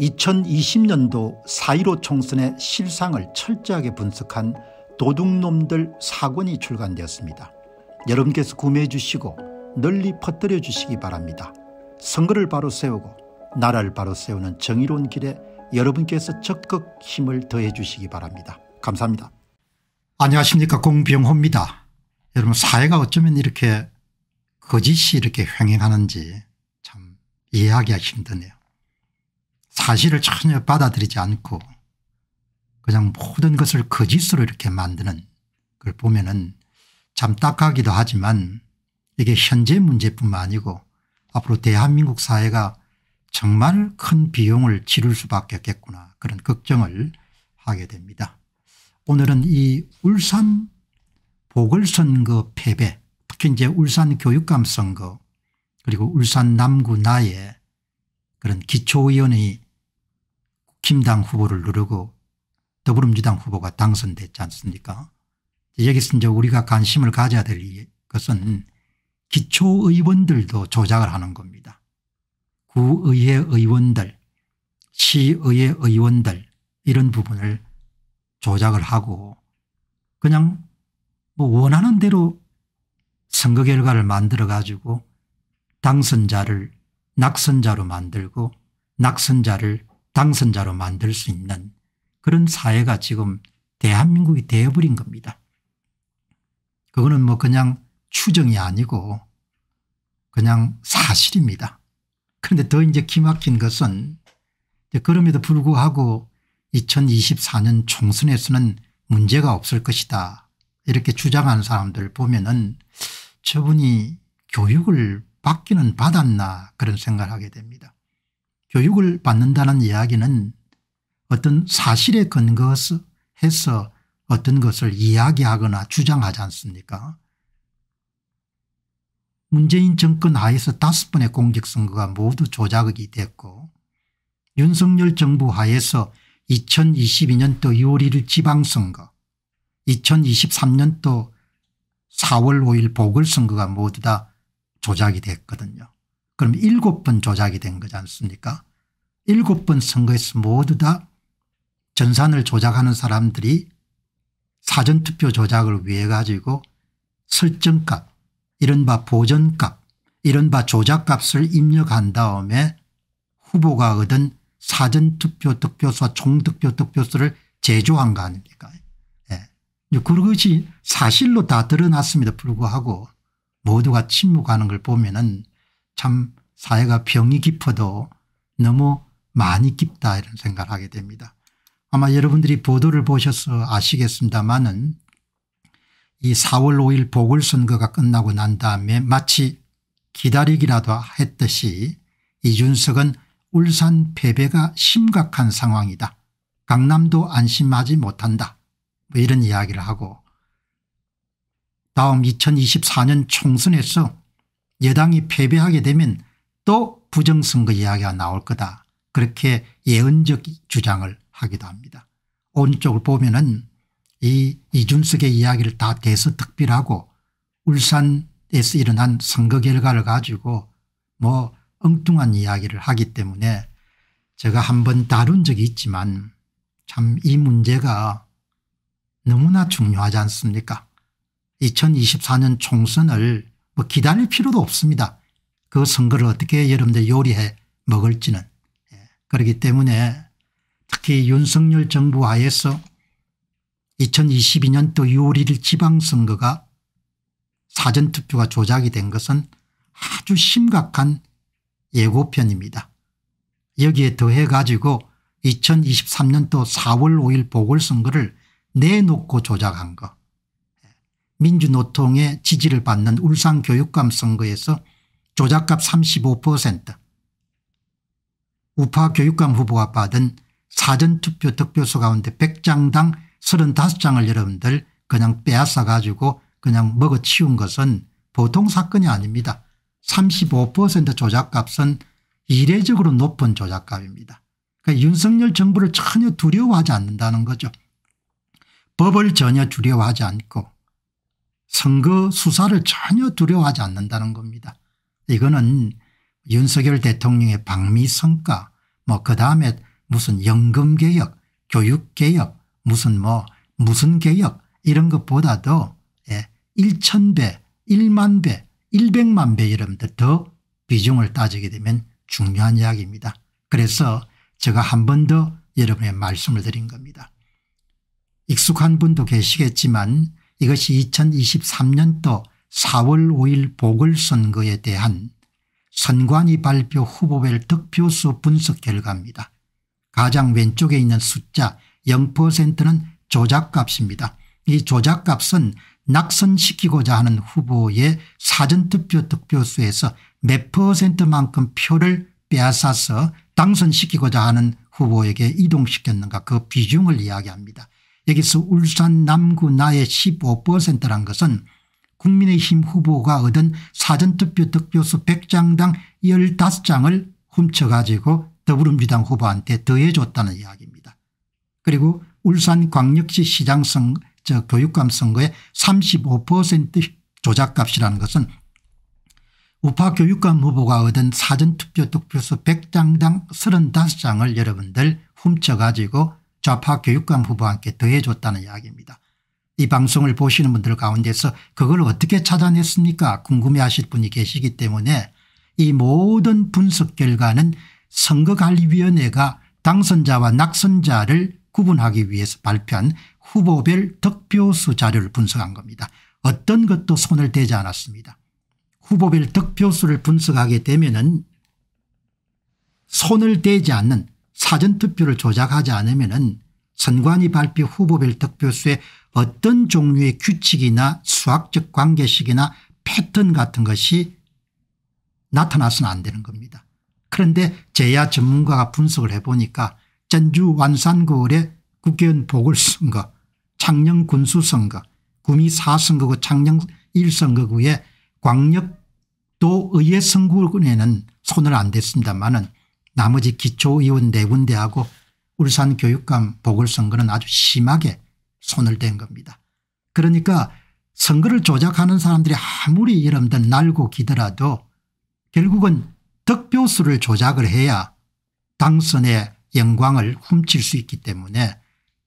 2020년도 4.15 총선의 실상을 철저하게 분석한 도둑놈들 사권이 출간되었습니다. 여러분께서 구매해 주시고 널리 퍼뜨려 주시기 바랍니다. 선거를 바로 세우고 나라를 바로 세우는 정의로운 길에 여러분께서 적극 힘을 더해 주시기 바랍니다. 감사합니다. 안녕하십니까 공병호입니다. 여러분 사회가 어쩌면 이렇게 거짓이 이렇게 횡행하는지 참 이해하기가 힘드네요. 사실을 전혀 받아들이지 않고 그냥 모든 것을 거짓으로 이렇게 만드는 걸 보면은 참 딱하기도 하지만 이게 현재 문제뿐만 아니고 앞으로 대한민국 사회가 정말 큰 비용을 지를 수밖에 없겠구나 그런 걱정을 하게 됩니다. 오늘은 이 울산 보궐선거 패배 특히 이제 울산 교육감 선거 그리고 울산 남구 나의 그런 기초위원회 김당 후보를 누르고 더불어민주당 후보가 당선됐지 않습니까 여기서 이제 우리가 관심을 가져야 될 것은 기초의원들도 조작을 하는 겁니다. 구의회 의원들 시의회 의원들 이런 부분을 조작을 하고 그냥 뭐 원하는 대로 선거 결과를 만들어 가지고 당선자를 낙선자로 만들고 낙선자를 당선자로 만들 수 있는 그런 사회가 지금 대한민국이 되어버린 겁니다. 그거는 뭐 그냥 추정이 아니고 그냥 사실입니다. 그런데 더 이제 기막힌 것은 그럼에도 불구하고 2024년 총선에서는 문제가 없을 것이다 이렇게 주장하는 사람들 보면은 저분이 교육을 받기는 받았나 그런 생각을 하게 됩니다. 교육을 받는다는 이야기는 어떤 사실에 근거해서 어떤 것을 이야기하거나 주장하지 않습니까 문재인 정권 하에서 다섯 번의 공직선거가 모두 조작이 됐고 윤석열 정부 하에서 2022년도 6월 1일 지방선거 2023년도 4월 5일 보궐선거가 모두 다 조작이 됐거든요. 그럼 일번 조작이 된 거지 않습니까 일곱 번 선거에서 모두 다 전산을 조작하는 사람들이 사전투표 조작을 위해 가지고 설정값 이른바 보전값 이른바 조작값을 입력한 다음에 후보가 얻은 사전투표 득표수와 총득표 득표수를 제조한 거 아닙니까 예. 그것이 사실로 다 드러났습니다 불구하고 모두가 침묵하는 걸 보면 은참 사회가 병이 깊어도 너무 많이 깊다 이런 생각을 하게 됩니다. 아마 여러분들이 보도를 보셔서 아시겠습니다마는 이 4월 5일 보궐선거가 끝나고 난 다음에 마치 기다리기라도 했듯이 이준석은 울산 패배가 심각한 상황이다. 강남도 안심하지 못한다. 뭐 이런 이야기를 하고 다음 2024년 총선에서 여당이 패배하게 되면 또 부정선거 이야기가 나올 거다. 그렇게 예언적 주장을 하기도 합니다. 오른쪽을 보면은 이 이준석의 이야기를 다 대서특필하고 울산에서 일어난 선거 결과를 가지고 뭐 엉뚱한 이야기를 하기 때문에 제가 한 번 다룬 적이 있지만 참 이 문제가 너무나 중요하지 않습니까 2024년 총선을 뭐 기다릴 필요도 없습니다. 그 선거를 어떻게 여러분들 요리해 먹을지는 그렇기 때문에 특히 윤석열 정부 하에서 2022년도 6월 1일 지방선거가 사전투표가 조작이 된 것은 아주 심각한 예고편입니다. 여기에 더해 가지고 2023년도 4월 5일 보궐선거를 내놓고 조작한 것. 민주노통의 지지를 받는 울산교육감 선거에서 조작값 35% 우파 교육감 후보가 받은 사전투표 득표수 가운데 100장당 35장을 여러분들 그냥 빼앗아 가지고 그냥 먹어치운 것은 보통 사건이 아닙니다. 35% 조작값은 이례적으로 높은 조작값입니다. 그러니까 윤석열 정부를 전혀 두려워하지 않는다는 거죠. 법을 전혀 두려워하지 않고 선거 수사를 전혀 두려워하지 않는다는 겁니다. 이거는 윤석열 대통령의 방미성과 뭐 그 다음에 무슨 연금개혁 교육개혁 무슨 뭐 무슨 개혁 이런 것보다도 예, 1천배 1만 배 1백만 배 여러분들 더 비중을 따지게 되면 중요한 이야기입니다. 그래서 제가 한 번 더 여러분의 말씀을 드린 겁니다. 익숙한 분도 계시겠지만 이것이 2023년도 4월 5일 보궐선거에 대한 선관위 발표 후보별 득표수 분석 결과입니다. 가장 왼쪽에 있는 숫자 0%는 조작값입니다. 이 조작값은 낙선시키고자 하는 후보의 사전투표 득표수에서 몇 퍼센트만큼 표를 빼앗아서 당선시키고자 하는 후보에게 이동시켰는가 그 비중을 이야기합니다. 여기서 울산 남구 나의 15%란 것은 국민의힘 후보가 얻은 사전투표 득표수 100장당 15장을 훔쳐가지고 더불어민주당 후보한테 더해줬다는 이야기입니다. 그리고 울산 광역시 시장 선, 저 교육감 선거에 35% 조작값이라는 것은 우파 교육감 후보가 얻은 사전투표 득표수 100장당 35장을 여러분들 훔쳐가지고 좌파 교육감 후보한테 더해줬다는 이야기입니다. 이 방송을 보시는 분들 가운데서 그걸 어떻게 찾아냈습니까 궁금해하실 분이 계시기 때문에 이 모든 분석 결과는 선거관리위원회가 당선자와 낙선자를 구분하기 위해서 발표한 후보별 득표수 자료를 분석한 겁니다. 어떤 것도 손을 대지 않았습니다. 후보별 득표수를 분석하게 되면 은 손을 대지 않는 사전투표를 조작하지 않으면 은 선관위 발표 후보별 득표수에 어떤 종류의 규칙이나 수학적 관계식이나 패턴 같은 것이 나타나서는 안 되는 겁니다. 그런데 제야 전문가가 분석을 해보니까 전주 완산구의 국회의원 보궐선거 창녕 군수선거 구미 4선거구 창녕 1선거구의 광역도 의회 선거구에는 손을 안 댔습니다마는 나머지 기초의원 4군데하고 울산교육감 보궐선거는 아주 심하게 손을 댄 겁니다. 그러니까 선거를 조작하는 사람들이 아무리 이름들 날고 기더라도 결국은 득표수를 조작을 해야 당선의 영광을 훔칠 수 있기 때문에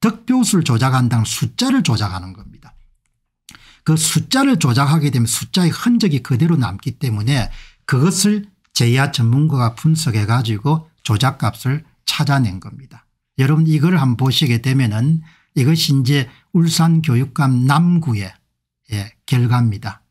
득표수를 조작한다는 숫자를 조작하는 겁니다. 그 숫자를 조작하게 되면 숫자의 흔적이 그대로 남기 때문에 그것을 제야 전문가가 분석해 가지고 조작값을 찾아낸 겁니다. 여러분 이걸 한번 보시게 되면 은 이것이 이제 울산교육감 남구의 예, 결과입니다.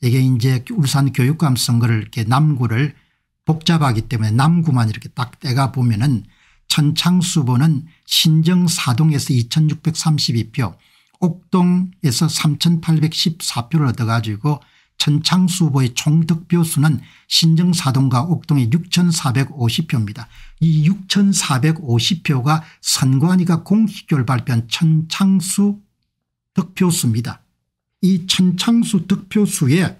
이게 이제 울산교육감 선거를 이렇게 남구를 복잡하기 때문에 남구만 이렇게 딱 떼가 보면은 천창수보는 신정사동에서 2632표 옥동에서 3814표를 얻어가지고 천창수 후보의 총득표 수는 신정사동과 옥동의 6450표입니다. 이 6450표가 선관위가 공식적으로 발표한 천창수 득표수입니다. 이 천창수 득표수에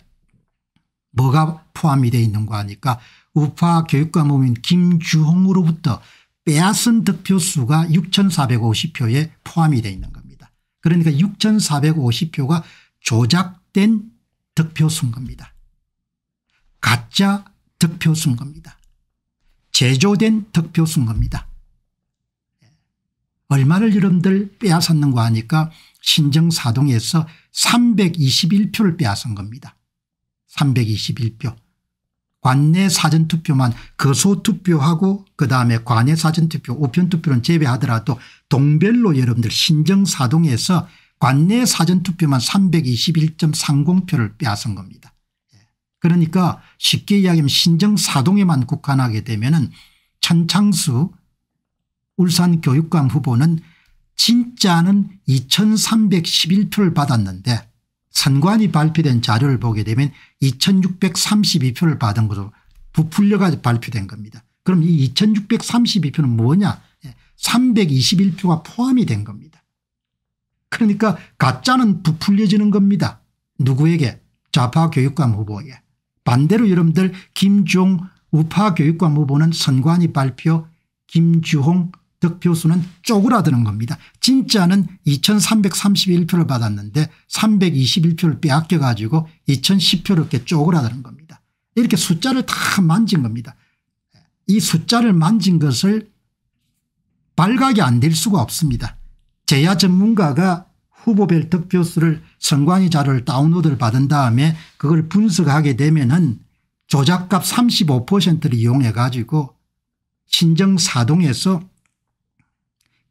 뭐가 포함이 되어 있는가 하니까 우파 교육과 몸인 김주홍으로부터 빼앗은 득표수가 6450표에 포함이 되어 있는 겁니다. 그러니까 6450표가 조작된 득표 선거입니다. 가짜 득표 선거입니다. 제조된 득표 선거입니다. 예. 얼마를 여러분들 빼앗았는가 하니까 신정사동에서 321표를 빼앗은 겁니다. 321표. 관내 사전투표만 거소투표하고 그다음에 관내 사전투표 우편투표는 제외하더라도 동별로 여러분들 신정사동에서 관내 사전투표만 321.30표를 빼앗은 겁니다. 예. 그러니까 쉽게 이야기하면 신정사동에만 국한하게 되면 은 천창수 울산교육감 후보는 진짜는 2311표를 받았는데 선관위 발표된 자료를 보게 되면 2632표를 받은 것으로 부풀려가 발표된 겁니다. 그럼 이 2632표는 뭐냐 321표가 예. 포함이 된 겁니다. 그러니까 가짜는 부풀려지는 겁니다. 누구에게? 좌파 교육감 후보에게. 반대로 여러분들 김종 우파 교육감 후보는 선관위 발표 김주홍 득표수는 쪼그라드는 겁니다. 진짜는 2331표를 받았는데 321표를 빼앗겨 가지고 2010표를 이렇게 쪼그라드는 겁니다. 이렇게 숫자를 다 만진 겁니다. 이 숫자를 만진 것을 발각이 안 될 수가 없습니다. 제야 전문가가 후보별 득표수를 선관위 자료를 다운로드를 받은 다음에 그걸 분석하게 되면은 조작값 35%를 이용해 가지고 신정 사동에서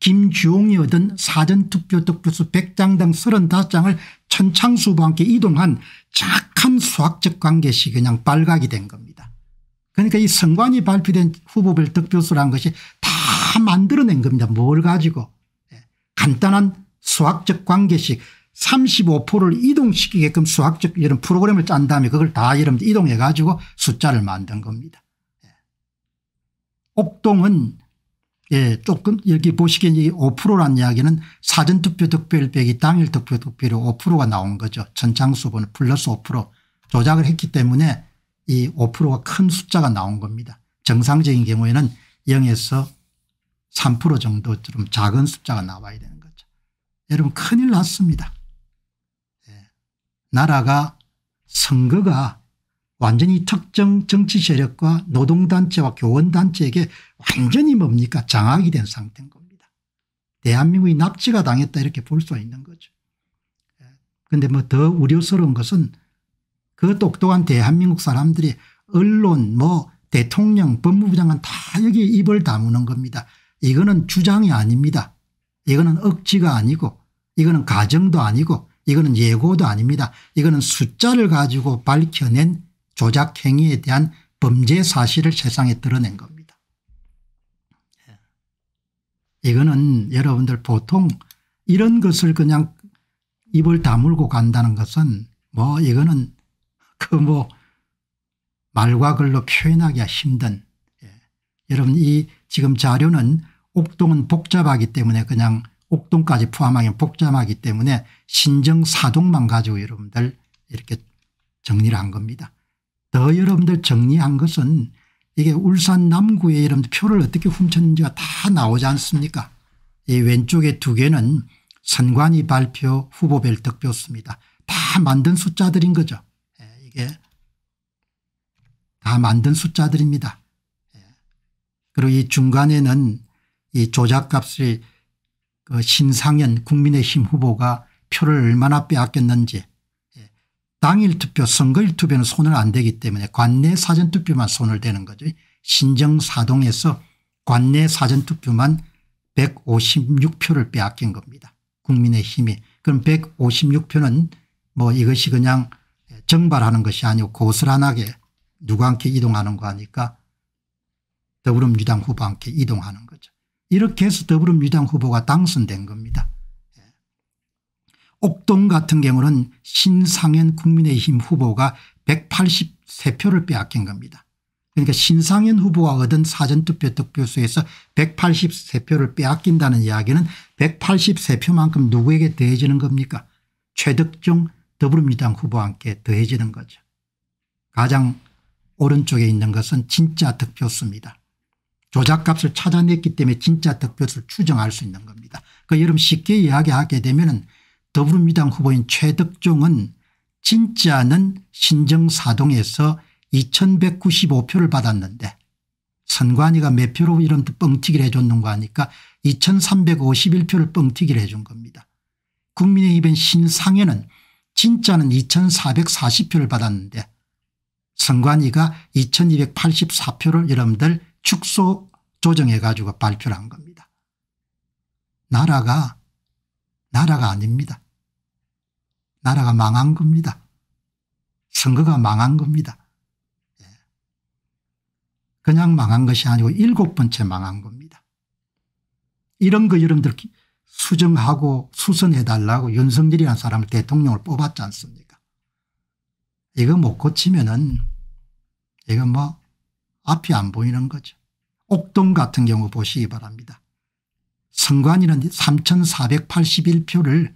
김주홍이 얻은 사전투표 득표수 100장당 35장을 천창수부와 함께 이동한 정확한 수학적 관계시 그냥 발각이 된 겁니다. 그러니까 이 선관위 발표된 후보별 득표수라는 것이 다 만들어낸 겁니다. 뭘 가지고. 간단한 수학적 관계식 35%를 이동시키게끔 수학적 이런 프로그램을 짠 다음에 그걸 다 이름 이동해 가지고 숫자를 만든 겁니다. 예. 옥동은 예, 조금 여기 보시기에 5%란 이야기는 사전투표 득표율 빼기 당일 득표 득표율 5%가 나온 거죠. 전창수보 플러스 5% 조작을 했기 때문에 이 5%가 큰 숫자가 나온 겁니다. 정상적인 경우에는 0에서 3% 정도 좀 작은 숫자가 나와야 되는 여러분 큰일 났습니다. 예. 나라가 선거가 완전히 특정 정치 세력과 노동단체와 교원단체에게 완전히 뭡니까 장악이 된 상태인 겁니다. 대한민국이 납치가 당했다 이렇게 볼 수 있는 거죠. 그런데 예. 뭐더 우려스러운 것은 그 똑똑한 대한민국 사람들이 언론 뭐 대통령 법무부 장관 다 여기 입을 다무는 겁니다. 이거는 주장이 아닙니다. 이거는 억지가 아니고 이거는 가정도 아니고 이거는 예고도 아닙니다. 이거는 숫자를 가지고 밝혀낸 조작 행위에 대한 범죄 사실을 세상에 드러낸 겁니다. 예. 이거는 여러분들 보통 이런 것을 그냥 입을 다물고 간다는 것은 뭐 이거는 그 뭐 말과 글로 표현하기가 힘든 예. 여러분 이 지금 자료는 옥동은 복잡하기 때문에 그냥 옥동까지 포함하기 복잡하기 때문에 신정사동만 가지고 여러분들 이렇게 정리를 한 겁니다. 더 여러분들 정리한 것은 이게 울산 남구에 여러분들 표를 어떻게 훔쳤는지가 다 나오지 않습니까 이 왼쪽에 두 개는 선관위 발표 후보별 득표수입니다. 다 만든 숫자들인 거죠. 예, 이게 다 만든 숫자들입니다. 예. 그리고 이 중간에는 이조작값이그 신상현 국민의힘 후보가 표를 얼마나 빼앗겼는지 예. 당일 투표 선거일 투표는 손을 안 대기 때문에 관내 사전투표만 손을 대는 거죠. 신정사동에서 관내 사전투표만 156표를 빼앗긴 겁니다. 국민의힘이. 그럼 156표는 뭐 이것이 그냥 정발하는 것이 아니고 고스란하게 누구한테 이동하는 거니까 더불어민주당 후보한테 이동하는 거죠. 이렇게 해서 더불어민주당 후보가 당선된 겁니다. 예. 옥동 같은 경우는 신상현 국민의힘 후보가 183표를 빼앗긴 겁니다. 그러니까 신상현 후보가 얻은 사전투표 득표수에서 183표를 빼앗긴다는 이야기는 183표만큼 누구에게 더해지는 겁니까 최덕종 더불어민주당 후보와 함께 더해지는 거죠. 가장 오른쪽에 있는 것은 진짜 득표수입니다. 조작값을 찾아냈기 때문에 진짜 득표수를 추정할 수 있는 겁니다. 그 여름 쉽게 이야기하게 되면 더불어민주당 후보인 최덕종은 진짜는 신정사동에서 2195표를 받았는데 선관위가 몇 표로 이런 뻥튀기를 해줬는가 하니까 2351표를 뻥튀기를 해준 겁니다. 국민의힘의 신상에는 진짜는 2440표를 받았는데 선관위가 2284표를 여러분들 축소 조정해 가지고 발표를 한 겁니다. 나라가 나라가 아닙니다. 나라가 망한 겁니다. 선거가 망한 겁니다. 예. 그냥 망한 것이 아니고 일곱 번째 망한 겁니다. 이런 거 여러분들 수정하고 수선해달라고 윤석열이라는 사람을 대통령을 뽑았지 않습니까 이거 못 고치면 은 이거 뭐 앞이 안 보이는 거죠. 옥동 같은 경우 보시기 바랍니다. 선관위는 3481표를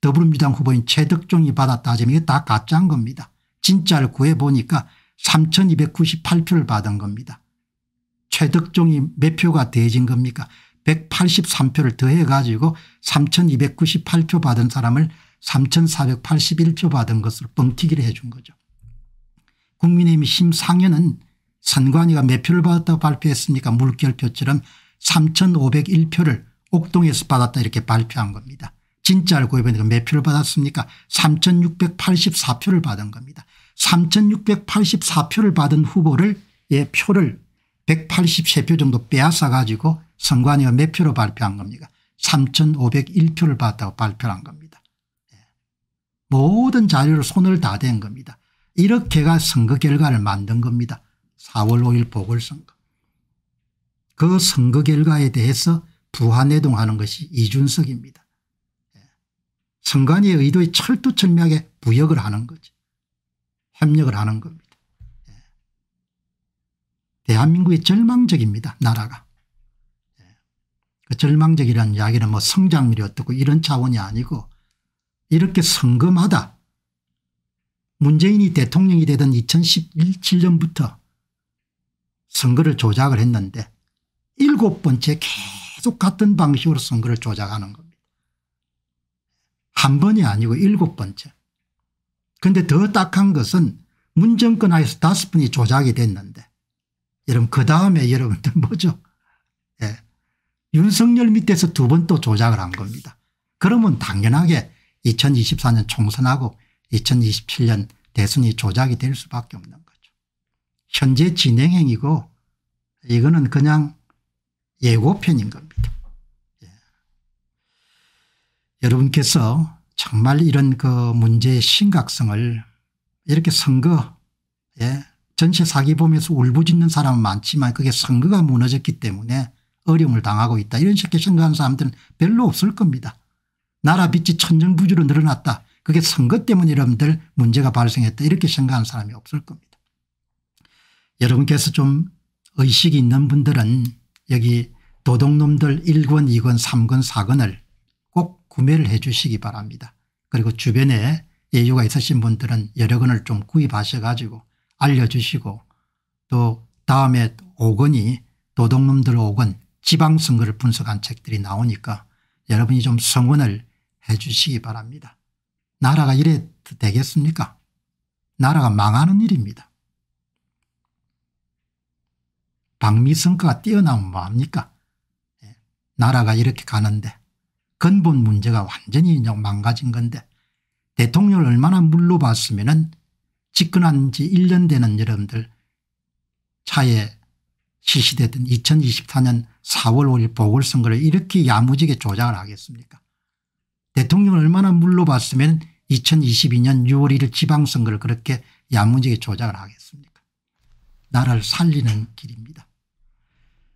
더불어민주당 후보인 최덕종이 받았다 하지만 이게 다 가짜인 겁니다. 진짜를 구해보니까 3298표를 받은 겁니다. 최덕종이 몇 표가 대진 겁니까 183표를 더해 가지고 3298표 받은 사람을 3481표 받은 것으로 뻥튀기를 해준 거죠. 국민의힘 심상현은 선관위가 몇 표를 받았다고 발표했습니까 물결표처럼 3501표를 옥동에서 받았다 이렇게 발표한 겁니다. 진짜를 구해보니까 몇 표를 받았습니까 3684표를 받은 겁니다. 3684표를 받은 후보를 예 표를 183표 정도 빼앗아 가지고 선관위가 몇 표로 발표한 겁니까 3501표를 받았다고 발표한 겁니다. 예. 모든 자료를 손을 다 댄 겁니다. 이렇게가 선거 결과를 만든 겁니다. 4월 5일 보궐선거 그 선거 결과에 대해서 부한내동하는 것이 이준석입니다. 예. 선관위의 의도에 철두철미하게 부역을 하는 거죠. 협력을 하는 겁니다. 예. 대한민국이 절망적입니다. 나라가. 예. 그 절망적이라는 이야기는 뭐 성장률이 어떻고 이런 차원이 아니고 이렇게 선거마다 문재인이 대통령이 되던 2017년부터 선거를 조작을 했는데 일곱 번째 계속 같은 방식으로 선거를 조작하는 겁니다. 한 번이 아니고 일곱 번째. 그런데 더 딱한 것은 문정권 하에서 다섯 번이 조작이 됐는데 여러분 그 다음에 여러분들 뭐죠? 예. 윤석열 밑에서 두 번 또 조작을 한 겁니다. 그러면 당연하게 2024년 총선하고 2027년 대선이 조작이 될 수밖에 없는 거예요. 현재 진행형이고 이거는 그냥 예고편인 겁니다. 예. 여러분께서 정말 이런 그 문제의 심각성을 이렇게 선거 예. 전체 사기 보면서 울부짖는 사람은 많지만 그게 선거가 무너졌기 때문에 어려움을 당하고 있다. 이런 식의 생각하는 사람들은 별로 없을 겁니다. 나라 빚이 천정부지로 늘어났다. 그게 선거 때문에 여러분들 문제가 발생했다. 이렇게 생각하는 사람이 없을 겁니다. 여러분께서 좀 의식이 있는 분들은 여기 도둑놈들 1권 2권 3권 4권을 꼭 구매를 해 주시기 바랍니다. 그리고 주변에 예유가 있으신 분들은 여러 권을 좀 구입하셔 가지고 알려주시고 또 다음에 5권이 도둑놈들 5권 지방선거를 분석한 책들이 나오니까 여러분이 좀 성원을 해 주시기 바랍니다. 나라가 이래 되겠습니까 나라가 망하는 일입니다. 박미성과가 뛰어나면 뭐합니까 예, 나라가 이렇게 가는데 근본 문제가 완전히 망가진 건데 대통령을 얼마나 물로 봤으면 은 집권한 지 1년 되는 여러분들 차에 실시되던 2024년 4월 5일 보궐선거를 이렇게 야무지게 조작을 하겠습니까 대통령을 얼마나 물로 봤으면 2022년 6월 1일 지방선거를 그렇게 야무지게 조작을 하겠습니까 나라를 살리는 길입니다.